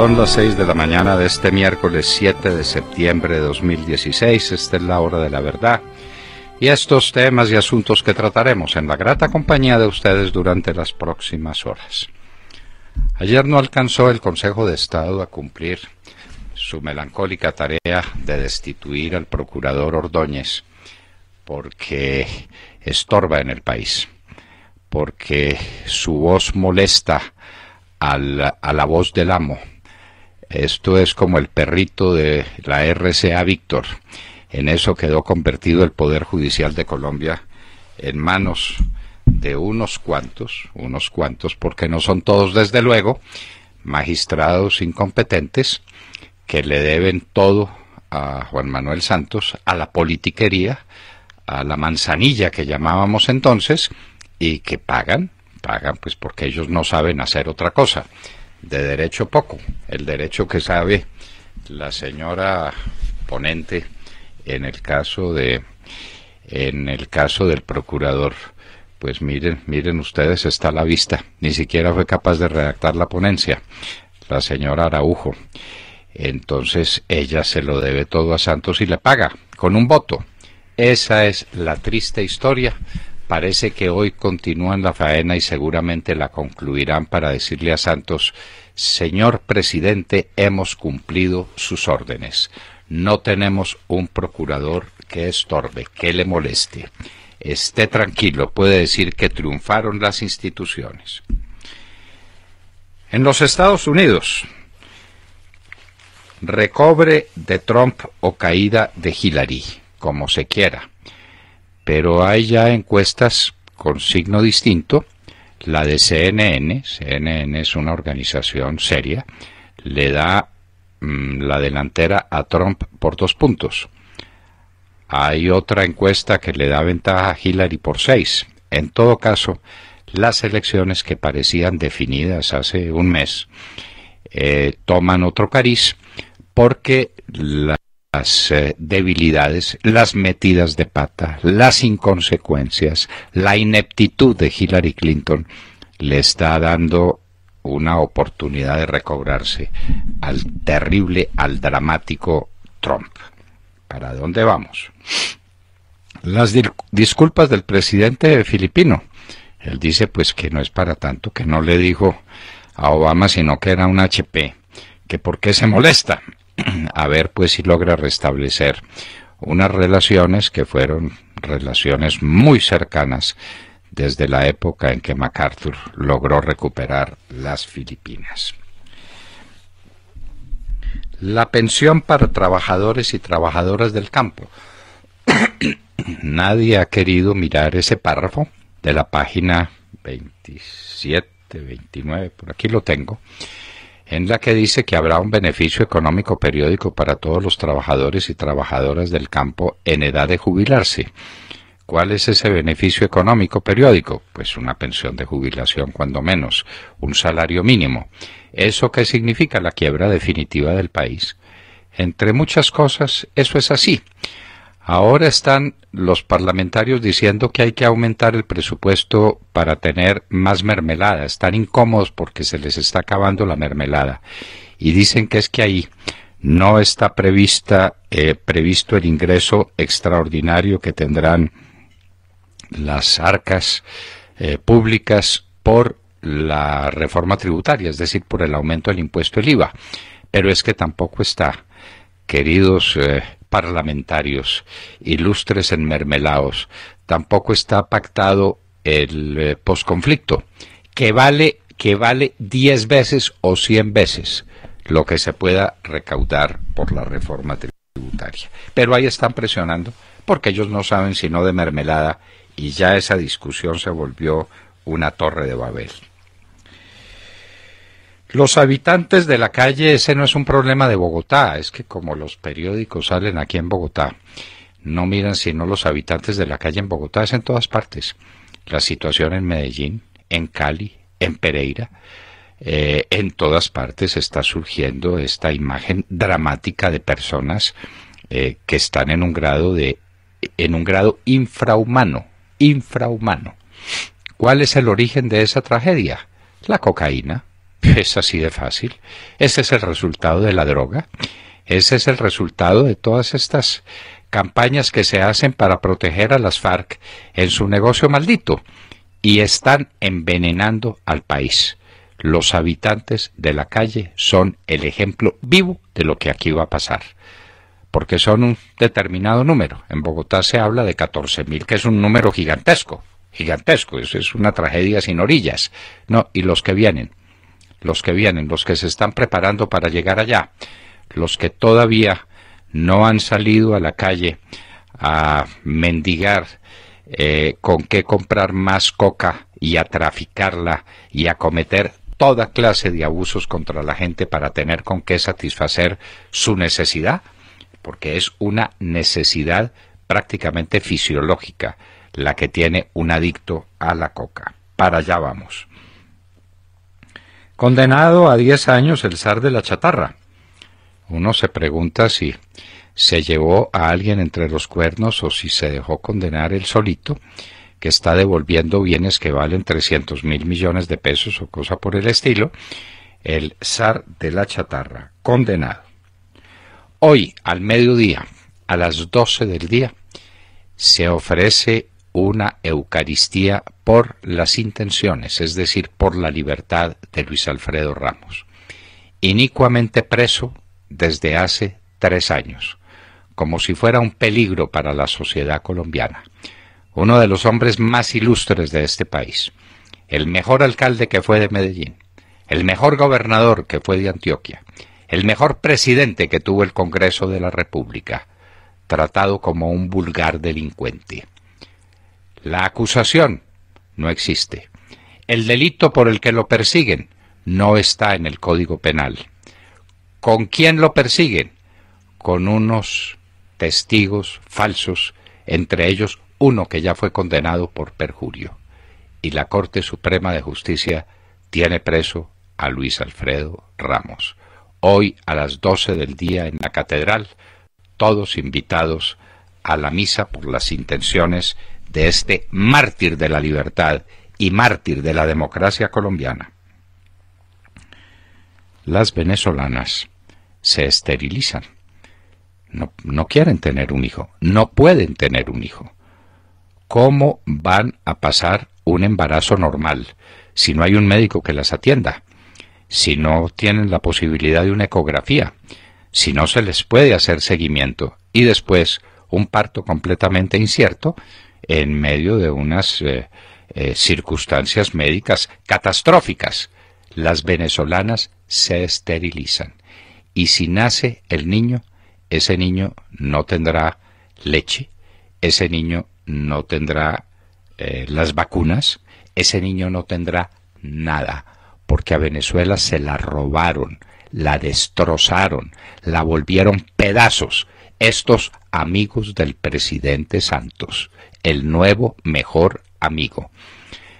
Son las 6 de la mañana de este miércoles 7 de septiembre de 2016. Esta es la hora de la verdad. Y estos temas y asuntos que trataremos en la grata compañía de ustedes durante las próximas horas. Ayer no alcanzó el Consejo de Estado a cumplir su melancólica tarea de destituir al procurador Ordóñez porque estorba en el país, porque su voz molesta a la voz del amo, esto es como el perrito de la RCA Víctor. En eso quedó convertido el Poder Judicial de Colombia en manos de unos cuantos, unos cuantos, porque no son todos desde luego, magistrados incompetentes que le deben todo a Juan Manuel Santos, a la politiquería, a la manzanilla que llamábamos entonces, y que pagan, pagan pues porque ellos no saben hacer otra cosa de derecho poco, el derecho que sabe la señora ponente en el caso de en el caso del procurador. Pues miren, miren ustedes, está a la vista. Ni siquiera fue capaz de redactar la ponencia, la señora Araujo. Entonces ella se lo debe todo a Santos y le paga con un voto. Esa es la triste historia Parece que hoy continúan la faena y seguramente la concluirán para decirle a Santos, Señor presidente, hemos cumplido sus órdenes. No tenemos un procurador que estorbe, que le moleste. Esté tranquilo, puede decir que triunfaron las instituciones. En los Estados Unidos, recobre de Trump o caída de Hillary, como se quiera pero hay ya encuestas con signo distinto. La de CNN, CNN es una organización seria, le da mm, la delantera a Trump por dos puntos. Hay otra encuesta que le da ventaja a Hillary por seis. En todo caso, las elecciones que parecían definidas hace un mes eh, toman otro cariz porque la las eh, debilidades, las metidas de pata, las inconsecuencias, la ineptitud de Hillary Clinton le está dando una oportunidad de recobrarse al terrible, al dramático Trump. ¿Para dónde vamos? Las disculpas del presidente filipino. Él dice pues que no es para tanto, que no le dijo a Obama sino que era un HP, que por qué se molesta a ver pues si logra restablecer unas relaciones que fueron relaciones muy cercanas desde la época en que MacArthur logró recuperar las Filipinas. La pensión para trabajadores y trabajadoras del campo. Nadie ha querido mirar ese párrafo de la página 27, 29, por aquí lo tengo, en la que dice que habrá un beneficio económico periódico para todos los trabajadores y trabajadoras del campo en edad de jubilarse. ¿Cuál es ese beneficio económico periódico? Pues una pensión de jubilación cuando menos, un salario mínimo. ¿Eso qué significa la quiebra definitiva del país? Entre muchas cosas, eso es así. Ahora están los parlamentarios diciendo que hay que aumentar el presupuesto para tener más mermelada. Están incómodos porque se les está acabando la mermelada. Y dicen que es que ahí no está prevista, eh, previsto el ingreso extraordinario que tendrán las arcas eh, públicas por la reforma tributaria, es decir, por el aumento del impuesto del IVA. Pero es que tampoco está, queridos eh, parlamentarios, ilustres en mermelaos. Tampoco está pactado el postconflicto eh, posconflicto, que vale, que vale diez veces o 100 veces lo que se pueda recaudar por la reforma tributaria. Pero ahí están presionando porque ellos no saben sino de mermelada y ya esa discusión se volvió una torre de Babel. Los habitantes de la calle, ese no es un problema de Bogotá, es que como los periódicos salen aquí en Bogotá, no miran sino los habitantes de la calle en Bogotá, es en todas partes. La situación en Medellín, en Cali, en Pereira, eh, en todas partes está surgiendo esta imagen dramática de personas eh, que están en un grado de en un grado infrahumano, infrahumano. ¿Cuál es el origen de esa tragedia? La cocaína es así de fácil. Ese es el resultado de la droga. Ese es el resultado de todas estas campañas que se hacen para proteger a las FARC en su negocio maldito y están envenenando al país. Los habitantes de la calle son el ejemplo vivo de lo que aquí va a pasar porque son un determinado número. En Bogotá se habla de 14.000, que es un número gigantesco, gigantesco, eso es una tragedia sin orillas. No, y los que vienen, los que vienen, los que se están preparando para llegar allá, los que todavía no han salido a la calle a mendigar eh, con qué comprar más coca y a traficarla y a cometer toda clase de abusos contra la gente para tener con qué satisfacer su necesidad, porque es una necesidad prácticamente fisiológica la que tiene un adicto a la coca. Para allá vamos. Condenado a 10 años el zar de la chatarra. Uno se pregunta si se llevó a alguien entre los cuernos o si se dejó condenar el solito, que está devolviendo bienes que valen 300 mil millones de pesos o cosa por el estilo, el zar de la chatarra, condenado. Hoy, al mediodía, a las 12 del día, se ofrece una Eucaristía por las intenciones, es decir, por la libertad de Luis Alfredo Ramos, inicuamente preso desde hace tres años, como si fuera un peligro para la sociedad colombiana, uno de los hombres más ilustres de este país, el mejor alcalde que fue de Medellín, el mejor gobernador que fue de Antioquia, el mejor presidente que tuvo el Congreso de la República, tratado como un vulgar delincuente. La acusación no existe. El delito por el que lo persiguen no está en el Código Penal. ¿Con quién lo persiguen? Con unos testigos falsos, entre ellos uno que ya fue condenado por perjurio. Y la Corte Suprema de Justicia tiene preso a Luis Alfredo Ramos. Hoy a las doce del día en la Catedral, todos invitados a la misa por las intenciones de este mártir de la libertad y mártir de la democracia colombiana. Las venezolanas se esterilizan. No, no, quieren tener un hijo, no pueden tener un hijo. ¿Cómo van a pasar un embarazo normal si no hay un médico que las atienda? Si no tienen la posibilidad de una ecografía, si no se les puede hacer seguimiento y después un parto completamente incierto, en medio de unas eh, eh, circunstancias médicas catastróficas. Las venezolanas se esterilizan y si nace el niño, ese niño no tendrá leche, ese niño no tendrá eh, las vacunas, ese niño no tendrá nada, porque a Venezuela se la robaron, la destrozaron, la volvieron pedazos estos amigos del presidente Santos el nuevo mejor amigo.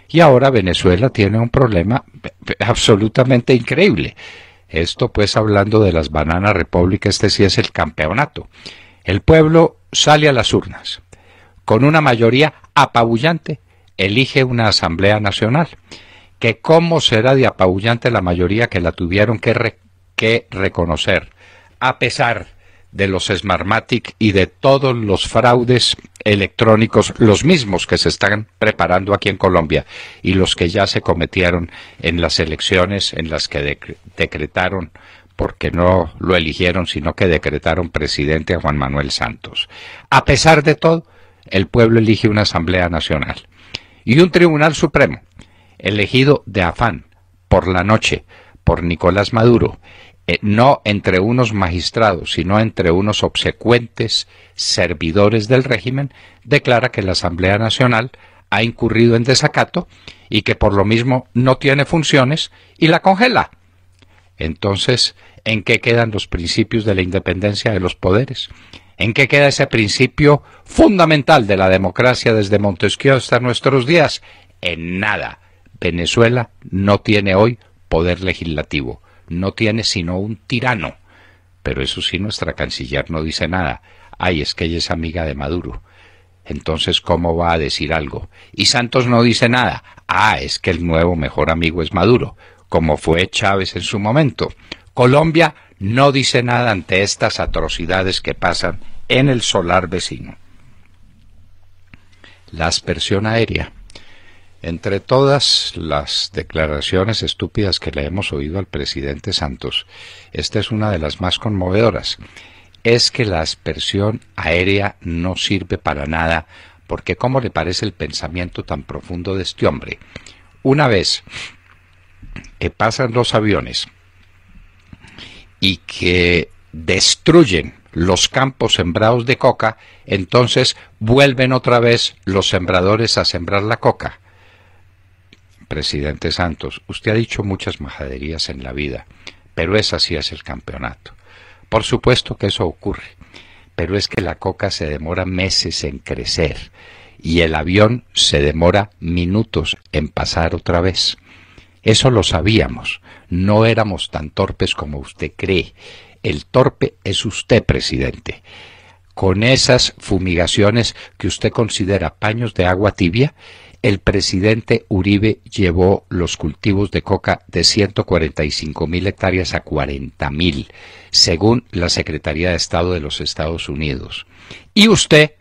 Y ahora Venezuela tiene un problema eh, absolutamente increíble. Esto pues hablando de las bananas repúblicas, este sí es el campeonato. El pueblo sale a las urnas. Con una mayoría apabullante, elige una Asamblea Nacional. Que cómo será de apabullante la mayoría que la tuvieron que, que reconocer, a pesar de los esmarmatic y de todos los fraudes electrónicos, los mismos que se están preparando aquí en Colombia y los que ya se cometieron en las elecciones en las que decretaron, porque no lo eligieron, sino que decretaron presidente a Juan Manuel Santos. A pesar de todo, el pueblo elige una Asamblea Nacional y un Tribunal Supremo, elegido de afán, por la noche, por Nicolás Maduro, eh, no entre unos magistrados, sino entre unos obsecuentes servidores del régimen, declara que la Asamblea Nacional ha incurrido en desacato y que por lo mismo no tiene funciones y la congela. Entonces, ¿en qué quedan los principios de la independencia de los poderes? ¿En qué queda ese principio fundamental de la democracia desde Montesquieu hasta nuestros días? En nada. Venezuela no tiene hoy poder legislativo no tiene sino un tirano. Pero eso sí, nuestra canciller no dice nada. Ay, es que ella es amiga de Maduro. Entonces, ¿cómo va a decir algo? Y Santos no dice nada. Ah, es que el nuevo mejor amigo es Maduro, como fue Chávez en su momento. Colombia no dice nada ante estas atrocidades que pasan en el solar vecino. La aspersión aérea entre todas las declaraciones estúpidas que le hemos oído al presidente Santos, esta es una de las más conmovedoras. Es que la aspersión aérea no sirve para nada, porque ¿cómo le parece el pensamiento tan profundo de este hombre? Una vez que pasan los aviones y que destruyen los campos sembrados de coca, entonces vuelven otra vez los sembradores a sembrar la coca Presidente Santos, usted ha dicho muchas majaderías en la vida, pero esa así es el campeonato. Por supuesto que eso ocurre, pero es que la coca se demora meses en crecer y el avión se demora minutos en pasar otra vez. Eso lo sabíamos, no éramos tan torpes como usted cree. El torpe es usted, presidente. Con esas fumigaciones que usted considera paños de agua tibia, el presidente Uribe llevó los cultivos de coca de 145 mil hectáreas a 40 mil, según la Secretaría de Estado de los Estados Unidos. Y usted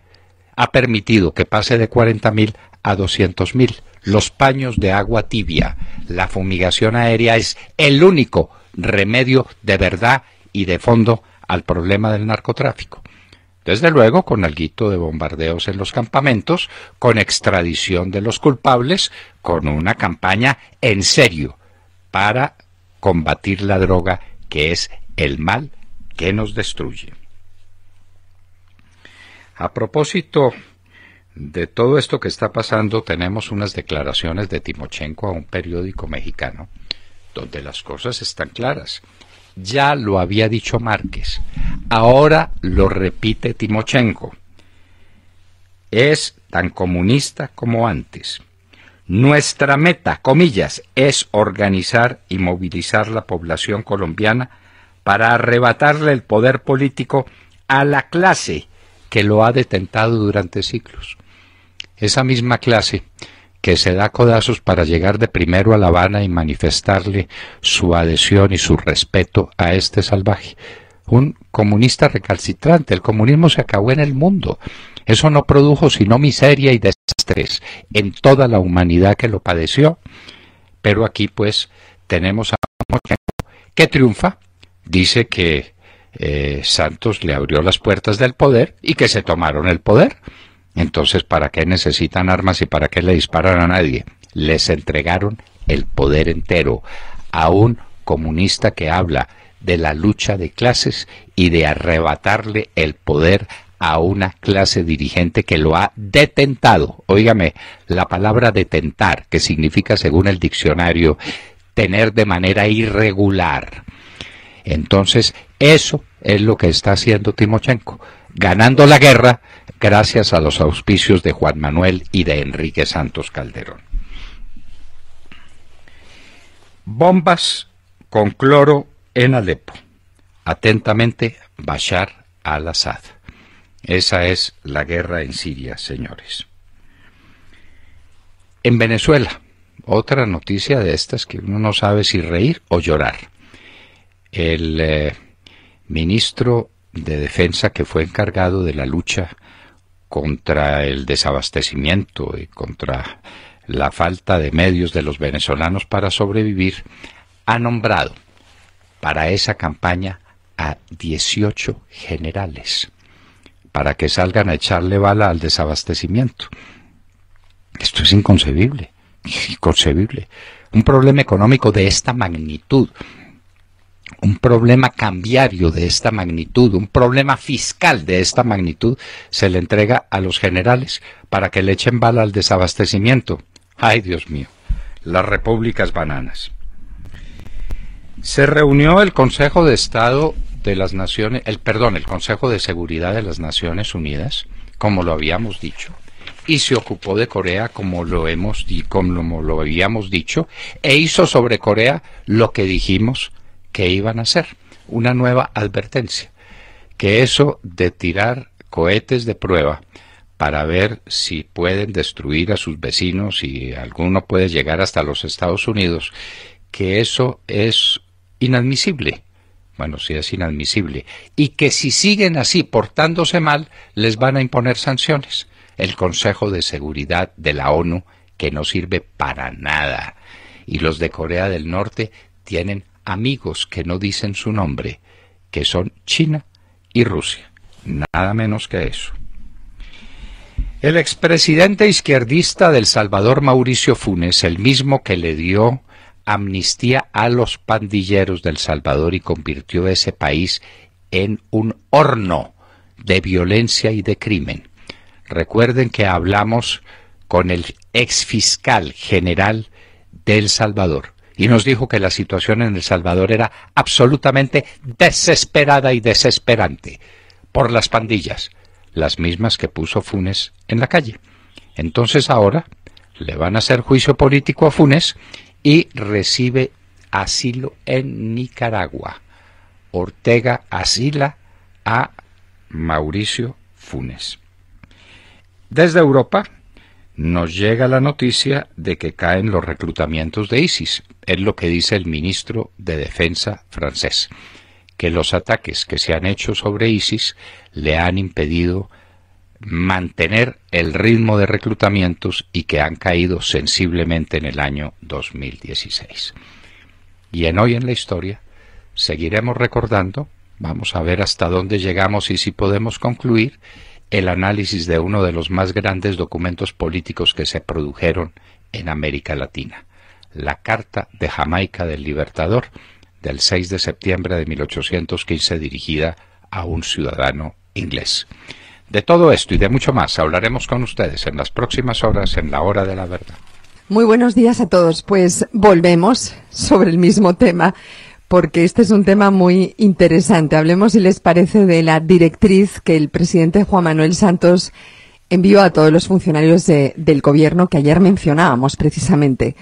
ha permitido que pase de 40 mil a 200 mil. Los paños de agua tibia, la fumigación aérea es el único remedio de verdad y de fondo al problema del narcotráfico. Desde luego, con alguito de bombardeos en los campamentos, con extradición de los culpables, con una campaña en serio para combatir la droga, que es el mal que nos destruye. A propósito de todo esto que está pasando, tenemos unas declaraciones de Timochenko a un periódico mexicano, donde las cosas están claras ya lo había dicho Márquez, ahora lo repite Timochenko. Es tan comunista como antes. Nuestra meta, comillas, es organizar y movilizar la población colombiana para arrebatarle el poder político a la clase que lo ha detentado durante siglos. Esa misma clase que se da codazos para llegar de primero a La Habana y manifestarle su adhesión y su respeto a este salvaje. Un comunista recalcitrante. El comunismo se acabó en el mundo. Eso no produjo sino miseria y desastres en toda la humanidad que lo padeció. Pero aquí pues tenemos a que triunfa. Dice que eh, Santos le abrió las puertas del poder y que se tomaron el poder. Entonces, ¿para qué necesitan armas y para qué le disparan a nadie? Les entregaron el poder entero a un comunista que habla de la lucha de clases y de arrebatarle el poder a una clase dirigente que lo ha detentado. Óigame, la palabra detentar, que significa, según el diccionario, tener de manera irregular. Entonces, eso es lo que está haciendo Timochenko, ganando la guerra gracias a los auspicios de Juan Manuel y de Enrique Santos Calderón. Bombas con cloro en Alepo. Atentamente, Bashar al-Assad. Esa es la guerra en Siria, señores. En Venezuela, otra noticia de estas que uno no sabe si reír o llorar. El eh, ministro de Defensa que fue encargado de la lucha contra el desabastecimiento y contra la falta de medios de los venezolanos para sobrevivir, ha nombrado para esa campaña a 18 generales para que salgan a echarle bala al desabastecimiento. Esto es inconcebible, inconcebible. Un problema económico de esta magnitud un problema cambiario de esta magnitud, un problema fiscal de esta magnitud, se le entrega a los generales para que le echen bala al desabastecimiento. Ay, Dios mío, las repúblicas bananas. Se reunió el Consejo de Estado de las Naciones, el perdón, el Consejo de Seguridad de las Naciones Unidas, como lo habíamos dicho, y se ocupó de Corea como lo hemos como lo habíamos dicho e hizo sobre Corea lo que dijimos que iban a hacer, una nueva advertencia, que eso de tirar cohetes de prueba para ver si pueden destruir a sus vecinos y alguno puede llegar hasta los Estados Unidos, que eso es inadmisible. Bueno, sí es inadmisible. Y que si siguen así portándose mal, les van a imponer sanciones. El Consejo de Seguridad de la ONU, que no sirve para nada. Y los de Corea del Norte tienen amigos que no dicen su nombre, que son China y Rusia. Nada menos que eso. El expresidente izquierdista del Salvador Mauricio Funes, el mismo que le dio amnistía a los pandilleros del Salvador y convirtió ese país en un horno de violencia y de crimen. Recuerden que hablamos con el exfiscal general del Salvador, y nos dijo que la situación en El Salvador era absolutamente desesperada y desesperante por las pandillas, las mismas que puso Funes en la calle. Entonces ahora le van a hacer juicio político a Funes y recibe asilo en Nicaragua. Ortega asila a Mauricio Funes. Desde Europa, nos llega la noticia de que caen los reclutamientos de ISIS. Es lo que dice el ministro de Defensa francés, que los ataques que se han hecho sobre ISIS le han impedido mantener el ritmo de reclutamientos y que han caído sensiblemente en el año 2016. Y en hoy en la historia seguiremos recordando, vamos a ver hasta dónde llegamos y si podemos concluir el análisis de uno de los más grandes documentos políticos que se produjeron en América Latina, la Carta de Jamaica del Libertador, del 6 de septiembre de 1815 dirigida a un ciudadano inglés. De todo esto y de mucho más hablaremos con ustedes en las próximas horas en la hora de la verdad. Muy buenos días a todos. Pues volvemos sobre el mismo tema porque este es un tema muy interesante. Hablemos, si les parece, de la directriz que el presidente Juan Manuel Santos envió a todos los funcionarios del gobierno que ayer mencionábamos precisamente.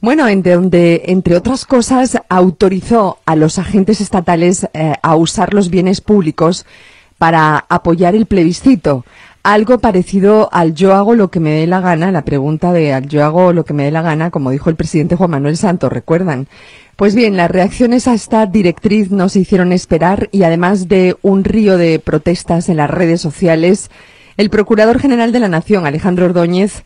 Bueno, en donde, entre otras cosas, autorizó a los agentes estatales eh, a usar los bienes públicos para apoyar el plebiscito. Algo parecido al yo hago lo que me dé la gana, la pregunta de yo hago lo que me dé la gana, como dijo el presidente Juan Manuel Santos, recuerdan. Pues bien, las reacciones a esta directriz nos hicieron esperar y además de un río de protestas en las redes sociales, el Procurador General de la Nación, Alejandro Ordóñez,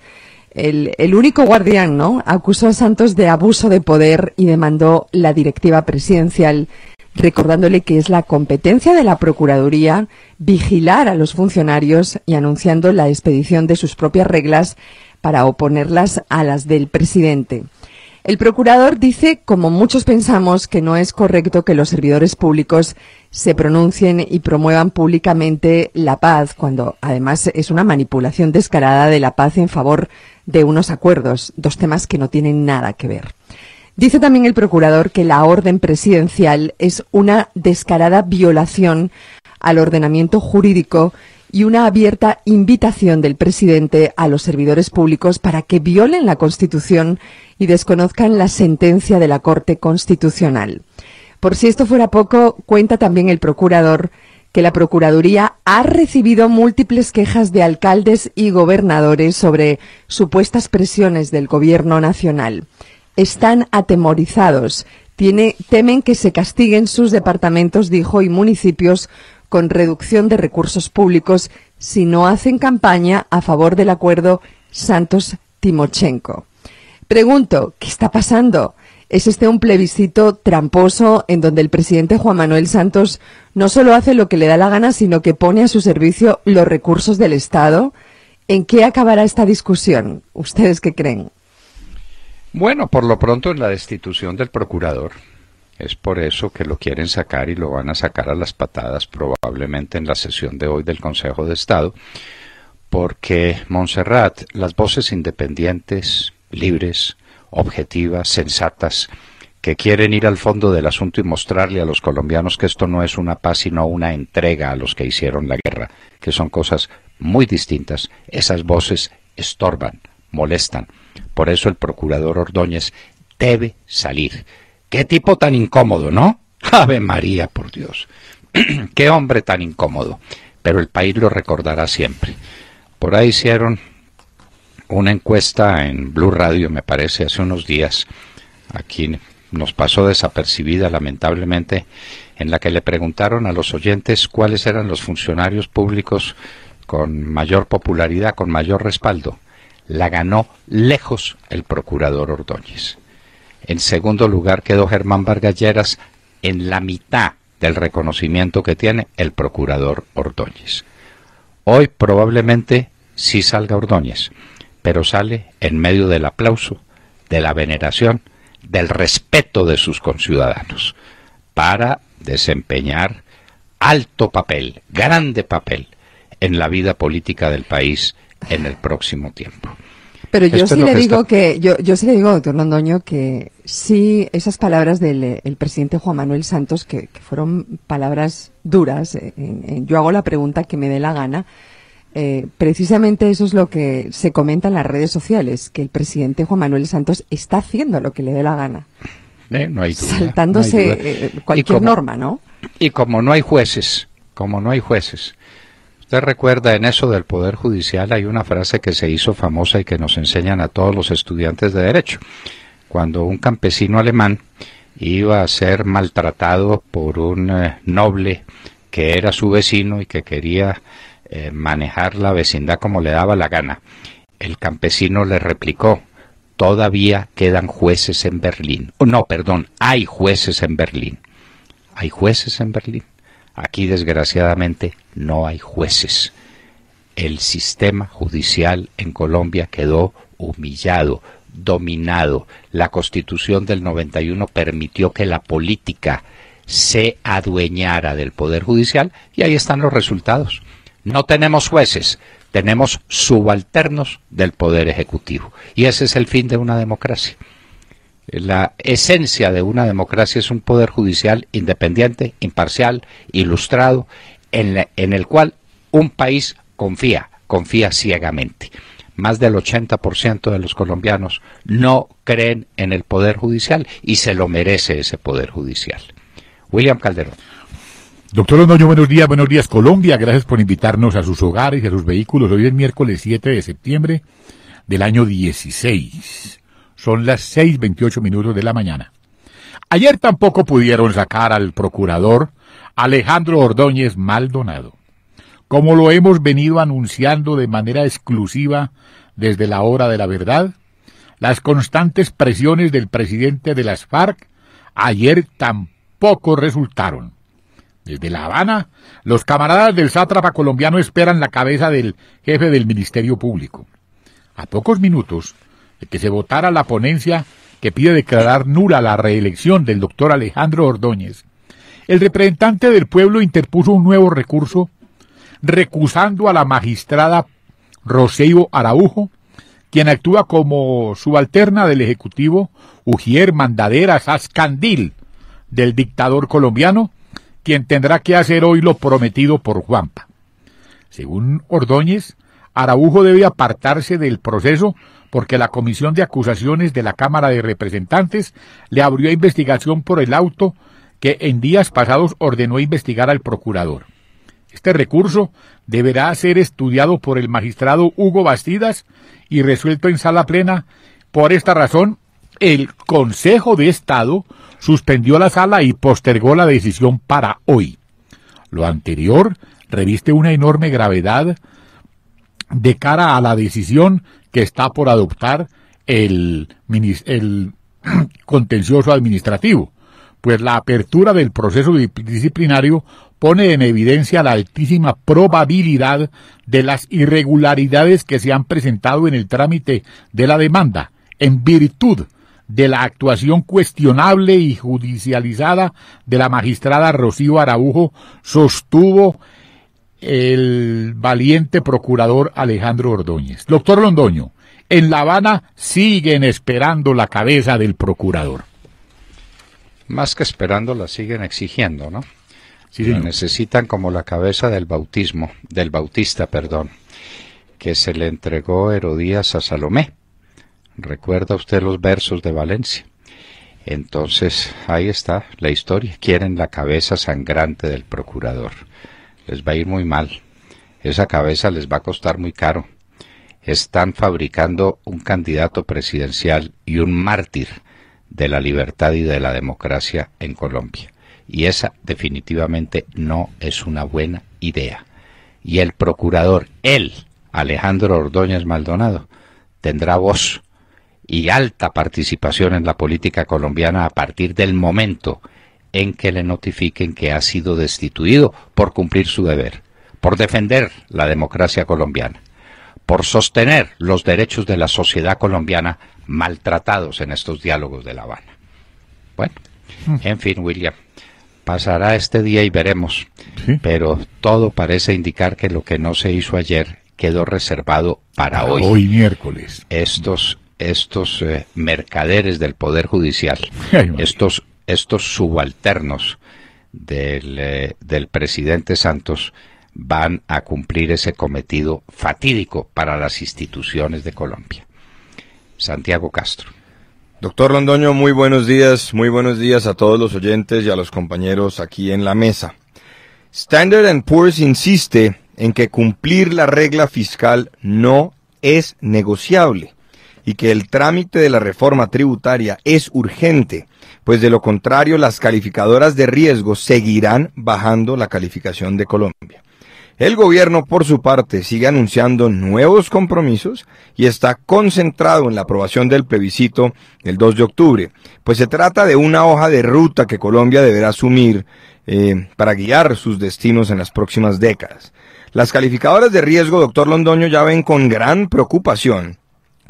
el, único guardián, ¿no? Acusó a Santos de abuso de poder y demandó la directiva presidencial, recordándole que es la competencia de la Procuraduría vigilar a los funcionarios y anunciando la expedición de sus propias reglas para oponerlas a las del presidente. El procurador dice, como muchos pensamos, que no es correcto que los servidores públicos se pronuncien y promuevan públicamente la paz, cuando además es una manipulación descarada de la paz en favor de unos acuerdos, dos temas que no tienen nada que ver. Dice también el procurador que la orden presidencial es una descarada violación al ordenamiento jurídico y una abierta invitación del presidente a los servidores públicos para que violen la Constitución y desconozcan la sentencia de la Corte Constitucional. Por si esto fuera poco, cuenta también el procurador que la Procuraduría ha recibido múltiples quejas de alcaldes y gobernadores sobre supuestas presiones del Gobierno Nacional. Están atemorizados. temen que se castiguen sus departamentos, dijo, y municipios con reducción de recursos públicos si no hacen campaña a favor del acuerdo Santos-Timochenko. Pregunto, ¿qué está pasando? ¿Es este un plebiscito tramposo en donde el presidente Juan Manuel Santos no solo hace lo que le da la gana, sino que pone a su servicio los recursos del Estado? ¿En qué acabará esta discusión? ¿Ustedes qué creen? Bueno, por lo pronto en la destitución del procurador. Es por eso que lo quieren sacar y lo van a sacar a las patadas probablemente en la sesión de hoy del Consejo de Estado, porque Montserrat, las voces independientes, libres, objetivas, sensatas, que quieren ir al fondo del asunto y mostrarle a los colombianos que esto no es una paz sino una entrega a los que hicieron la guerra, que son cosas muy distintas. Esas voces estorban, molestan. Por eso el procurador Ordóñez debe salir. Qué tipo tan incómodo, ¿no? Ave María, por Dios. Qué hombre tan incómodo. Pero el país lo recordará siempre. Por ahí hicieron una encuesta en Blue Radio, me parece, hace unos días. Aquí nos pasó desapercibida, lamentablemente, en la que le preguntaron a los oyentes cuáles eran los funcionarios públicos con mayor popularidad, con mayor respaldo. La ganó lejos el procurador Ordóñez. En segundo lugar quedó Germán Vargas en la mitad del reconocimiento que tiene el procurador Ordóñez. Hoy probablemente sí salga Ordóñez, pero sale en medio del aplauso, de la veneración, del respeto de sus conciudadanos, para desempeñar alto papel, grande papel, en la vida política del país en el próximo tiempo. Pero yo sí le digo que, yo, sí le digo, doctor Londoño, que Sí, esas palabras del eh, presidente Juan Manuel Santos, que, fueron palabras duras. Eh, yo hago la pregunta que me dé la gana. Eh, precisamente eso es lo que se comenta en las redes sociales, que el presidente Juan Manuel Santos está haciendo lo que le dé la gana. no Saltándose cualquier norma, ¿no? Y como no hay jueces, como no hay jueces, Usted recuerda en eso del Poder Judicial hay una frase que se hizo famosa y que nos enseñan a todos los estudiantes de Derecho cuando un campesino alemán iba a ser maltratado por un eh, noble que era su vecino y que quería eh, manejar la vecindad como le daba la gana. El campesino le replicó, todavía quedan jueces en Berlín. Oh, no, perdón, hay jueces en Berlín. ¿Hay jueces en Berlín? Aquí desgraciadamente no hay jueces. El sistema judicial en Colombia quedó humillado dominado. La Constitución del 91 permitió que la política se adueñara del Poder Judicial y ahí están los resultados. No tenemos jueces, tenemos subalternos del Poder Ejecutivo. Y ese es el fin de una democracia. La esencia de una democracia es un Poder Judicial independiente, imparcial, ilustrado, en, en el cual un país confía, confía ciegamente más del 80% de los colombianos no creen en el Poder Judicial y se lo merece ese Poder Judicial. William Calderón. Doctor Londoño, buenos días, buenos días Colombia, gracias por invitarnos a sus hogares y a sus vehículos. Hoy es miércoles 7 de septiembre del año 16. Son las 6.28 minutos de la mañana. Ayer tampoco pudieron sacar al procurador Alejandro Ordóñez Maldonado como lo hemos venido anunciando de manera exclusiva desde la hora de la verdad, las constantes presiones del presidente de las FARC ayer tampoco resultaron. Desde La Habana, los camaradas del sátrapa colombiano esperan la cabeza del jefe del Ministerio Público. A pocos minutos de que se votara la ponencia que pide declarar nula la reelección del doctor Alejandro Ordóñez, el representante del pueblo interpuso un nuevo recurso recusando a la magistrada roseo Araujo, quien actúa como subalterna del Ejecutivo Ujier Mandadera Sascandil, del dictador colombiano, quien tendrá que hacer hoy lo prometido por Juanpa. Según Ordóñez, Araujo debe apartarse del proceso porque la Comisión de Acusaciones de la Cámara de Representantes le abrió investigación por el auto que en días pasados ordenó investigar al procurador. Este recurso deberá ser estudiado por el magistrado Hugo Bastidas y resuelto en sala plena. Por esta razón, el Consejo de Estado suspendió la sala y postergó la decisión para hoy. Lo anterior reviste una enorme gravedad de cara a la decisión que está por adoptar el, el contencioso administrativo pues la apertura del proceso disciplinario pone en evidencia la altísima probabilidad de las irregularidades que se han presentado en el trámite de la demanda, en virtud de la actuación cuestionable y judicializada de la magistrada Rocío Araujo, sostuvo el valiente procurador Alejandro Ordóñez. Doctor Londoño, en La Habana siguen esperando la cabeza del procurador más que esperando, la siguen exigiendo, ¿no? Sí, necesitan como la cabeza del bautismo, del bautista, perdón, que se le entregó Herodías a Salomé. Recuerda usted los versos de Valencia. Entonces, ahí está la historia. Quieren la cabeza sangrante del procurador. Les va a ir muy mal. Esa cabeza les va a costar muy caro. Están fabricando un candidato presidencial y un mártir de la libertad y de la democracia en Colombia. Y esa definitivamente no es una buena idea. Y el procurador, él, Alejandro Ordóñez Maldonado, tendrá voz y alta participación en la política colombiana a partir del momento en que le notifiquen que ha sido destituido por cumplir su deber, por defender la democracia colombiana por sostener los derechos de la sociedad colombiana maltratados en estos diálogos de La Habana. Bueno, mm. en fin, William, pasará este día y veremos, pero todo parece indicar que lo que no se hizo ayer quedó reservado para, hoy. Hoy miércoles. Estos, estos eh, mercaderes del Poder Judicial, estos, estos subalternos del, eh, del presidente Santos, van a cumplir ese cometido fatídico para las instituciones de Colombia. Santiago Castro. Doctor Londoño, muy buenos días, muy buenos días a todos los oyentes y a los compañeros aquí en la mesa. Standard Poor's insiste en que cumplir la regla fiscal no es negociable y que el trámite de la reforma tributaria es urgente, pues de lo contrario las calificadoras de riesgo seguirán bajando la calificación de Colombia. El gobierno, por su parte, sigue anunciando nuevos compromisos y está concentrado en la aprobación del plebiscito el 2 de octubre, pues se trata de una hoja de ruta que Colombia deberá asumir eh, para guiar sus destinos en las próximas décadas. Las calificadoras de riesgo, doctor Londoño, ya ven con gran preocupación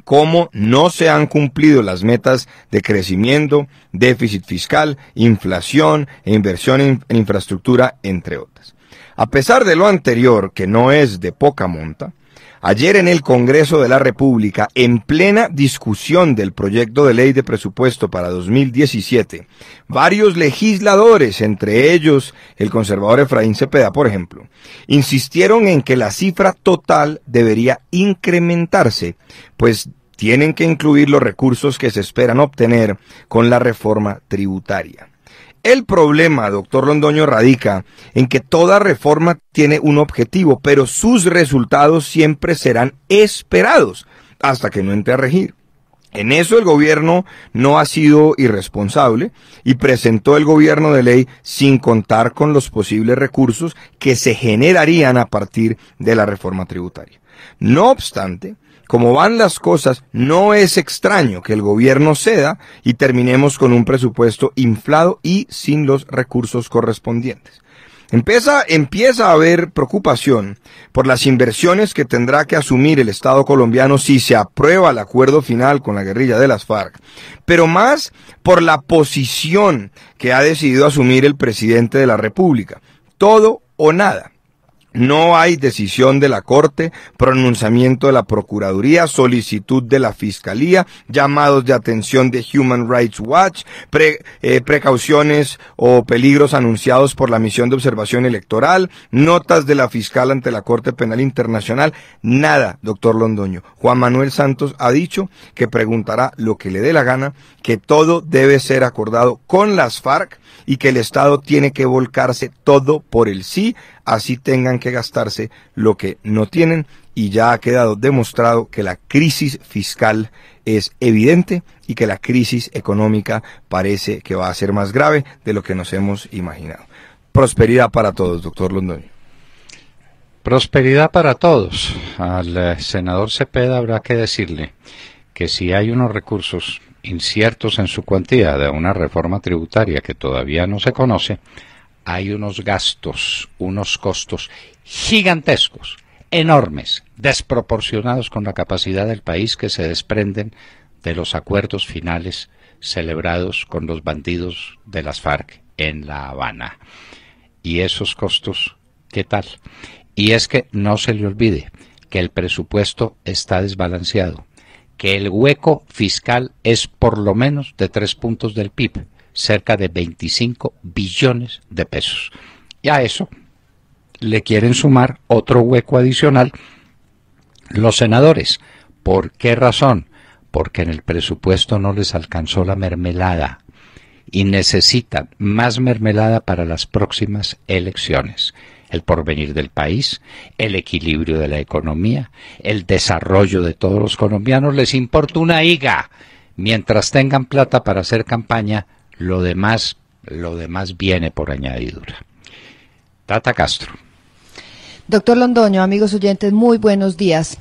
cómo no se han cumplido las metas de crecimiento, déficit fiscal, inflación e inversión en infraestructura, entre otras. A pesar de lo anterior, que no es de poca monta, ayer en el Congreso de la República, en plena discusión del proyecto de ley de presupuesto para 2017, varios legisladores, entre ellos el conservador Efraín Cepeda, por ejemplo, insistieron en que la cifra total debería incrementarse, pues tienen que incluir los recursos que se esperan obtener con la reforma tributaria. El problema, doctor Londoño, radica en que toda reforma tiene un objetivo, pero sus resultados siempre serán esperados hasta que no entre a regir. En eso el gobierno no ha sido irresponsable y presentó el gobierno de ley sin contar con los posibles recursos que se generarían a partir de la reforma tributaria. No obstante, como van las cosas, no es extraño que el gobierno ceda y terminemos con un presupuesto inflado y sin los recursos correspondientes. Empieza, a haber preocupación por las inversiones que tendrá que asumir el Estado colombiano si se aprueba el acuerdo final con la guerrilla de las FARC, pero más por la posición que ha decidido asumir el presidente de la República. Todo o nada. No hay decisión de la Corte, pronunciamiento de la Procuraduría, solicitud de la Fiscalía, llamados de atención de Human Rights Watch, eh, precauciones o peligros anunciados por la misión de observación electoral, notas de la fiscal ante la Corte Penal Internacional, nada, doctor Londoño. Juan Manuel Santos ha dicho que preguntará lo que le dé la gana, que todo debe ser acordado con las FARC y que el Estado tiene que volcarse todo por el sí así tengan que gastarse lo que no tienen y ya ha quedado demostrado que la crisis fiscal es evidente y que la crisis económica parece que va a ser más grave de lo que nos hemos imaginado. Prosperidad para todos, doctor Londoño. Prosperidad para todos. Al eh, senador Cepeda habrá que decirle que si hay unos recursos inciertos en su cuantía de una reforma tributaria que todavía no se conoce, hay unos gastos, unos costos gigantescos, enormes, desproporcionados con la capacidad del país que se desprenden de los acuerdos finales celebrados con los bandidos de las FARC en La Habana. Y esos costos, ¿qué tal? Y es que no se le olvide que el presupuesto está desbalanceado, que el hueco fiscal es por lo menos de tres puntos del PIB cerca de 25 billones de pesos. Y a eso le quieren sumar otro hueco adicional los senadores. ¿Por qué razón? Porque en el presupuesto no les alcanzó la mermelada y necesitan más mermelada para las próximas elecciones. El porvenir del país, el equilibrio de la economía, el desarrollo de todos los colombianos les importa una higa. Mientras tengan plata para hacer campaña, lo demás, lo demás viene por añadidura. Tata Castro. Doctor Londoño, amigos oyentes, muy buenos días.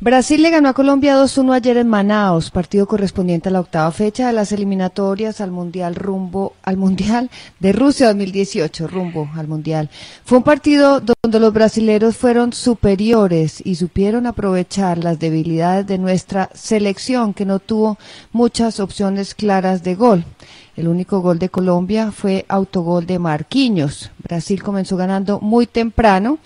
Brasil le ganó a Colombia 2-1 ayer en Manaos, partido correspondiente a la octava fecha de las eliminatorias al Mundial rumbo al Mundial de Rusia 2018, rumbo al Mundial. Fue un partido donde los brasileros fueron superiores y supieron aprovechar las debilidades de nuestra selección que no tuvo muchas opciones claras de gol. El único gol de Colombia fue autogol de Marquinhos. Brasil comenzó ganando muy temprano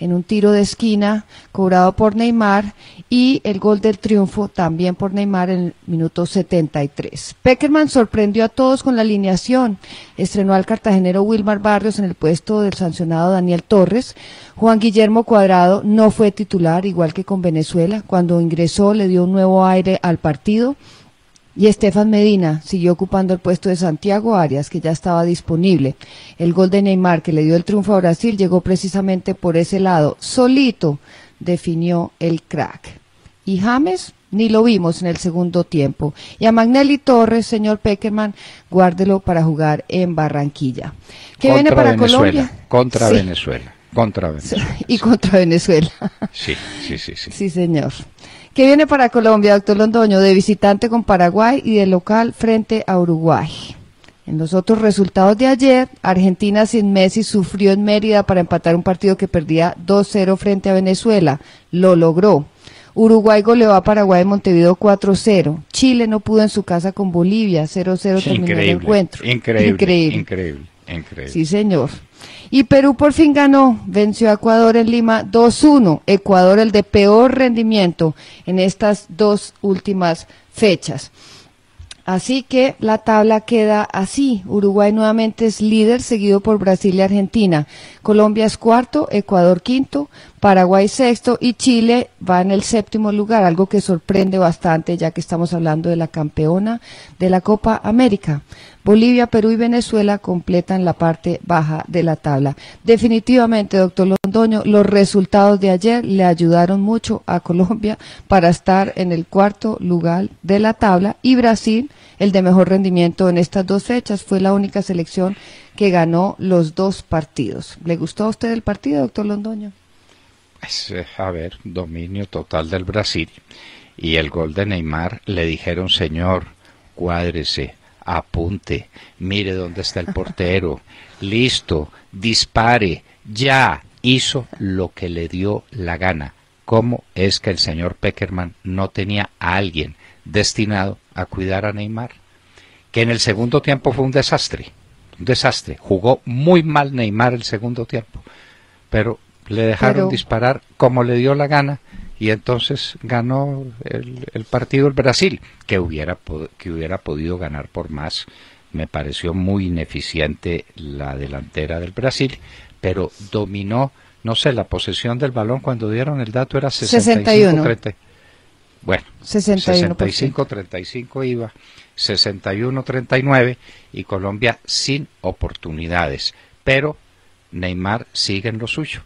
en un tiro de esquina cobrado por Neymar y el gol del triunfo también por Neymar en el minuto 73. Peckerman sorprendió a todos con la alineación. Estrenó al cartagenero Wilmar Barrios en el puesto del sancionado Daniel Torres. Juan Guillermo Cuadrado no fue titular, igual que con Venezuela. Cuando ingresó le dio un nuevo aire al partido. Y Estefan Medina siguió ocupando el puesto de Santiago Arias, que ya estaba disponible. El gol de Neymar, que le dio el triunfo a Brasil, llegó precisamente por ese lado. Solito definió el crack. Y James ni lo vimos en el segundo tiempo. Y a Magnelli Torres, señor Peckerman, guárdelo para jugar en Barranquilla. ¿Qué viene para Colombia? Contra Venezuela. Contra Venezuela. Y contra Venezuela. Sí, sí, sí, sí. Sí, señor. ¿Qué viene para Colombia, doctor Londoño? De visitante con Paraguay y de local frente a Uruguay. En los otros resultados de ayer, Argentina sin Messi sufrió en Mérida para empatar un partido que perdía 2-0 frente a Venezuela. Lo logró. Uruguay goleó a Paraguay en Montevideo 4-0. Chile no pudo en su casa con Bolivia 0-0 terminó el encuentro. Increíble, increíble. increíble. Sí, señor. Y Perú por fin ganó, venció a Ecuador en Lima 2-1. Ecuador el de peor rendimiento en estas dos últimas fechas. Así que la tabla queda así. Uruguay nuevamente es líder, seguido por Brasil y Argentina. Colombia es cuarto, Ecuador quinto, Paraguay sexto y Chile va en el séptimo lugar, algo que sorprende bastante ya que estamos hablando de la campeona de la Copa América. Bolivia, Perú y Venezuela completan la parte baja de la tabla. Definitivamente, doctor Londoño, los resultados de ayer le ayudaron mucho a Colombia para estar en el cuarto lugar de la tabla y Brasil, el de mejor rendimiento en estas dos fechas, fue la única selección que ganó los dos partidos. ¿Le gustó a usted el partido, doctor Londoño? Eh, a ver, dominio total del Brasil. Y el gol de Neymar le dijeron, señor, cuádrese, apunte, mire dónde está el portero, listo, dispare, ya. Hizo lo que le dio la gana. ¿Cómo es que el señor Peckerman no tenía a alguien destinado a cuidar a Neymar? Que en el segundo tiempo fue un desastre. Un desastre. Jugó muy mal Neymar el segundo tiempo. Pero le dejaron disparar como le dio la gana y entonces ganó el, partido el Brasil, que hubiera, que hubiera podido ganar por más. Me pareció muy ineficiente la delantera del Brasil, pero dominó, no sé, la posesión del balón cuando dieron el dato era 61 Bueno, 65-35 iba, 61-39 y Colombia sin oportunidades. Pero Neymar sigue en lo suyo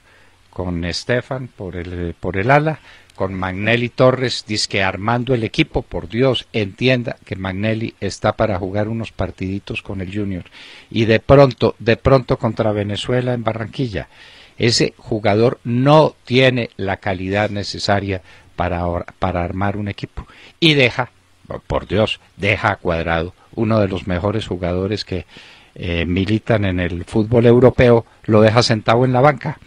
con Estefan por el, por el ala, con Magnelli Torres, que armando el equipo, por Dios, entienda que Magnelli está para jugar unos partiditos con el Junior. Y de pronto, de pronto contra Venezuela en Barranquilla, ese jugador no tiene la calidad necesaria para, armar un equipo. Y deja, por Dios, deja cuadrado uno de los mejores jugadores que eh, militan en el fútbol europeo, lo deja sentado en la banca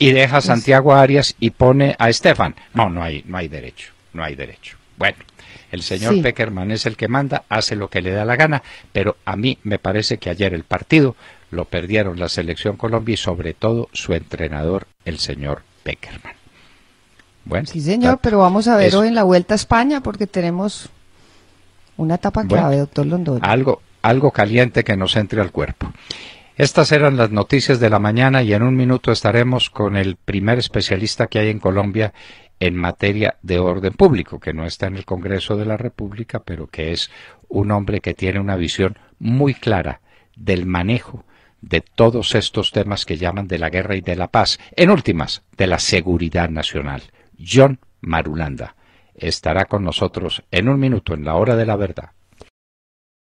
y deja a Santiago Arias y pone a Estefan. No, no hay, no hay derecho, no hay derecho. Bueno, el señor Peckerman es el que manda, hace lo que le da la gana, pero a mí me parece que ayer el partido lo perdieron la selección Colombia y sobre todo su entrenador, el señor Peckerman. Bueno, sí, señor, pero vamos a ver hoy en la Vuelta a España porque tenemos una etapa clave, doctor Londoño. Algo, algo caliente que nos entre al cuerpo. Estas eran las noticias de la mañana y en un minuto estaremos con el primer especialista que hay en Colombia en materia de orden público, que no está en el Congreso de la República, pero que es un hombre que tiene una visión muy clara del manejo de todos estos temas que llaman de la guerra y de la paz, en últimas, de la seguridad nacional. John Marulanda estará con nosotros en un minuto en la hora de la verdad.